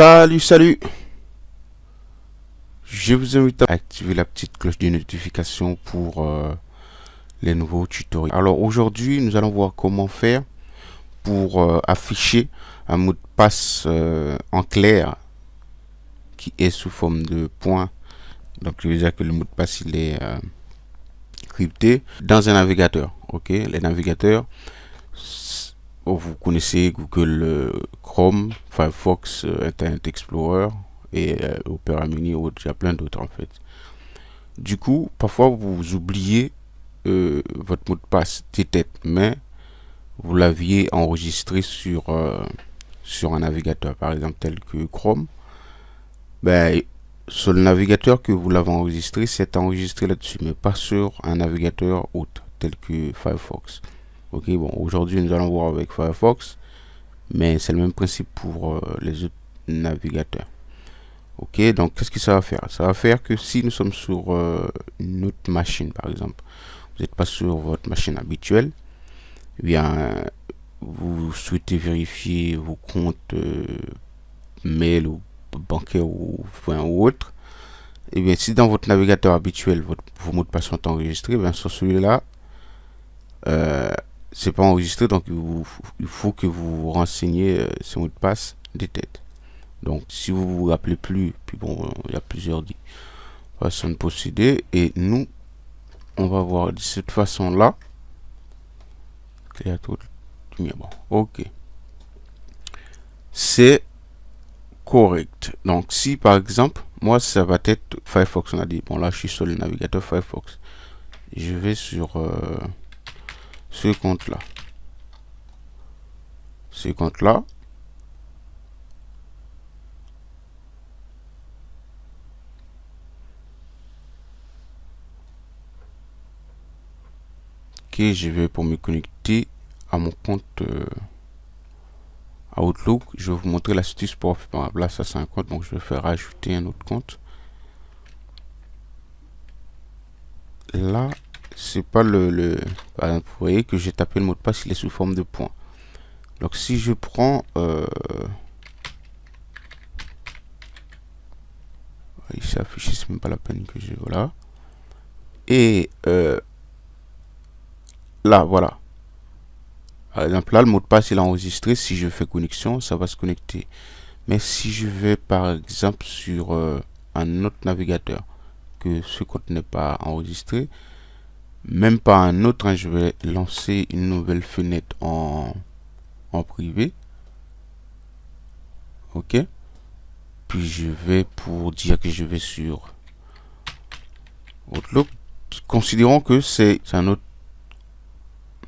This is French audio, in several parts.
Salut, salut Je vous invite à activer la petite cloche de notification pour euh, les nouveaux tutoriels. Alors aujourd'hui, nous allons voir comment faire pour euh, afficher un mot de passe euh, en clair qui est sous forme de point. Donc, je veux dire que le mot de passe, il est crypté dans un navigateur. Ok, les navigateurs Oh, vous connaissez Google euh, Chrome, Firefox, euh, Internet Explorer et euh, Opera Mini ou a plein d'autres en fait. Du coup, parfois vous oubliez votre mot de passe tête, mais vous l'aviez enregistré sur, un navigateur, par exemple tel que Chrome. Ben, sur le navigateur que vous l'avez enregistré, c'est enregistré là-dessus, mais pas sur un navigateur autre, tel que Firefox. Ok, bon, aujourd'hui nous allons voir avec Firefox, mais c'est le même principe pour euh, les autres navigateurs. Ok, donc qu'est-ce que ça va faire Ça va faire que si nous sommes sur euh, une autre machine, par exemple, vous n'êtes pas sur votre machine habituelle, eh bien, vous souhaitez vérifier vos comptes euh, mail ou bancaire ou, point ou autre, et eh bien si dans votre navigateur habituel votre, vos mots de passe sont enregistrés, eh bien sur celui-là, c'est pas enregistré, donc il, faut que vous vous renseigniez ce euh, mot de passe des têtes. Donc si vous vous rappelez plus, puis bon, euh, il y a plusieurs façons de posséder Et nous, on va voir de cette façon-là. Bon, ok. C'est correct. Donc si par exemple, moi ça va être Firefox, on a dit, bon là je suis sur le navigateur Firefox. Je vais sur... Euh, ce compte-là. Ce compte-là. Que je vais pour me connecter à mon compte à euh, Outlook. Je vais vous montrer l'astuce pour faire place à 50 donc je vais faire ajouter un autre compte. Là c'est pas le, le... vous voyez que j'ai tapé le mot de passe il est sous forme de point donc si je prends euh, il s'affiche c'est même pas la peine que j'ai voilà et euh, là voilà par exemple là le mot de passe il est enregistré si je fais connexion ça va se connecter mais si je vais par exemple sur euh, un autre navigateur que ce compte n'est pas enregistré même pas un autre hein, je vais lancer une nouvelle fenêtre en, en privé ok puis je vais pour dire que je vais sur Outlook considérons que c'est un autre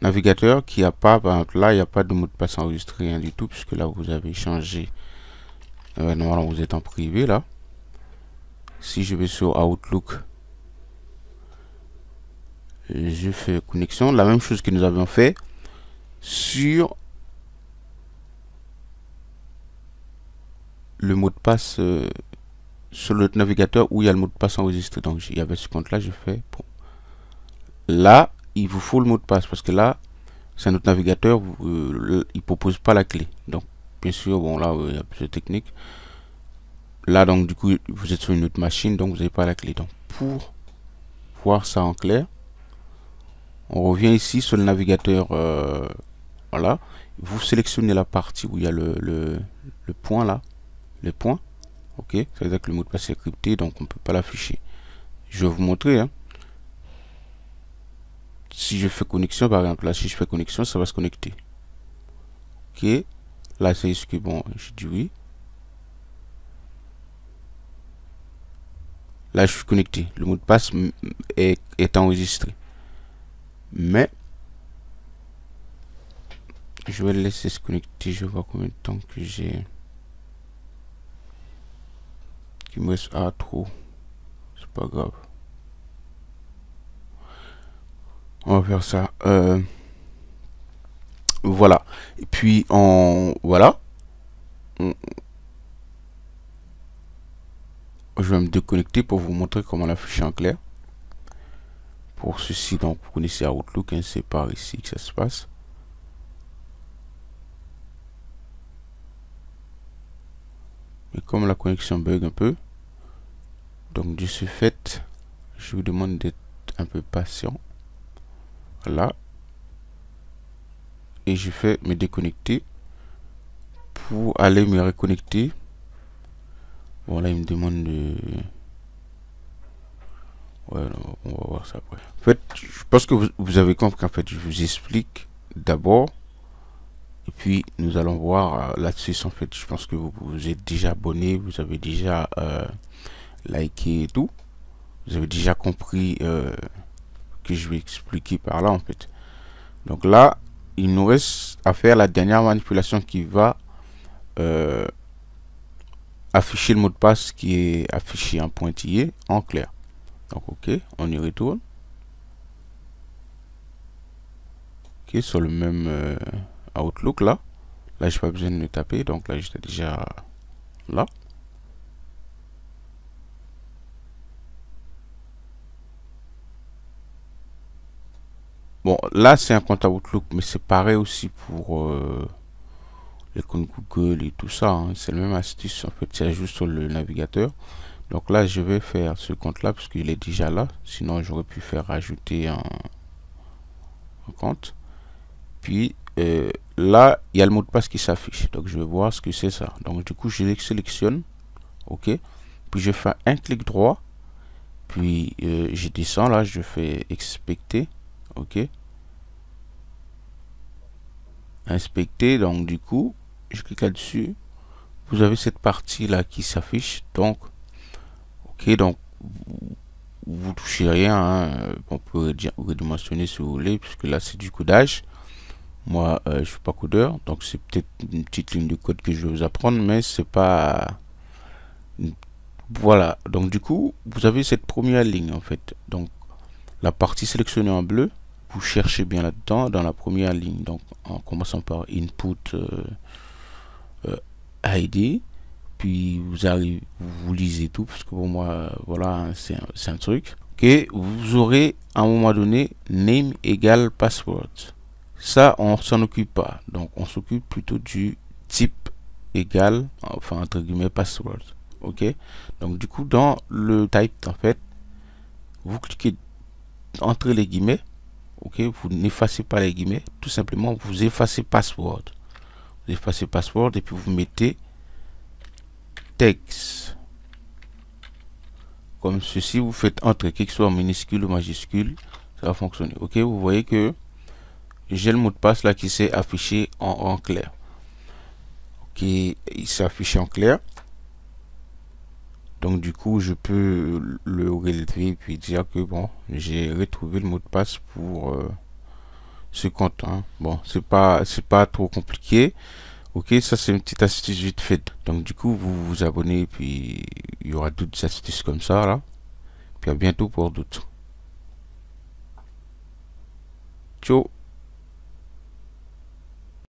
navigateur qui a pas ben, là il n'y a pas de mot de passe enregistré hein, du tout puisque là vous avez changé euh, normalement vous êtes en privé là si je vais sur Outlook je fais connexion la même chose que nous avions fait sur le mot de passe euh, sur le navigateur où il y a le mot de passe enregistré donc il y avait ce compte là je fais bon. là il vous faut le mot de passe parce que là c'est un autre navigateur euh, il propose pas la clé donc bien sûr bon là euh, il y a là donc du coup vous êtes sur une autre machine donc vous n'avez pas la clé donc pour voir ça en clair on revient ici sur le navigateur euh, voilà vous sélectionnez la partie où il y a le, point là les points ok cest avec le mot de passe est crypté donc on peut pas l'afficher je vais vous montrer hein. si je fais connexion par exemple là si je fais connexion ça va se connecter ok là c'est ce que bon je dis oui là je suis connecté le mot de passe est enregistré mais je vais laisser se connecter je vois combien de temps que j'ai qui me reste à ah, trop c'est pas grave on va faire ça euh, voilà et puis en voilà je vais me déconnecter pour vous montrer comment l'afficher en clair ceci donc vous connaissez Outlook et hein, c'est par ici que ça se passe mais comme la connexion bug un peu donc du ce fait je vous demande d'être un peu patient là et je fais me déconnecter pour aller me reconnecter voilà il me demande de on va voir ça après. En fait, je pense que vous, avez compris qu'en fait, je vous explique d'abord. Et puis, nous allons voir euh, là-dessus. En fait, je pense que vous, vous êtes déjà abonné, vous avez déjà euh, liké et tout. Vous avez déjà compris euh, que je vais expliquer par là, en fait. Donc là, il nous reste à faire la dernière manipulation qui va afficher le mot de passe qui est affiché en pointillé en clair. OK, on y retourne. OK, sur le même euh, Outlook là. Là, j'ai pas besoin de me taper, donc là, j'étais déjà là. Bon, là, c'est un compte Outlook, mais c'est pareil aussi pour euh, les comptes Google et tout ça. Hein. C'est le même astuce, en fait, c'est juste sur le navigateur donc là je vais faire ce compte là parce qu'il est déjà là sinon j'aurais pu faire rajouter un, compte puis euh, là il y a le mot de passe qui s'affiche donc je vais voir ce que c'est ça donc du coup je les sélectionne ok puis je fais un clic droit puis euh, je descends là je fais expecter ok inspecter donc du coup je clique là dessus vous avez cette partie là qui s'affiche donc donc vous touchez rien hein, on peut redimensionner si vous voulez puisque là c'est du codage moi je euh, je suis pas codeur donc c'est peut-être une petite ligne de code que je vais vous apprendre mais c'est pas voilà donc du coup vous avez cette première ligne en fait donc la partie sélectionnée en bleu vous cherchez bien là dedans dans la première ligne donc en commençant par input euh, euh, id vous arrivez, vous lisez tout, parce que pour moi, euh, voilà, hein, c'est un, un, truc. Que vous aurez à un moment donné name égal password. Ça, on s'en occupe pas. Donc, on s'occupe plutôt du type égal, enfin entre guillemets password. Ok. Donc, du coup, dans le type, en fait, vous cliquez entre les guillemets. Ok. Vous n'effacez pas les guillemets. Tout simplement, vous effacez password. Vous effacez password et puis vous mettez comme ceci, vous faites entrer qu'il soit minuscule ou majuscule, ça va fonctionner. Ok, vous voyez que j'ai le mot de passe là qui s'est affiché en, clair. Ok, il s'est affiché en clair. Donc du coup, je peux le relever et puis dire que bon, j'ai retrouvé le mot de passe pour euh, ce compte. Hein. Bon, c'est pas c'est pas trop compliqué ok ça c'est une petite astuce vite faite donc du coup vous vous abonnez puis il y aura d'autres astuces comme ça là puis à bientôt pour d'autres ciao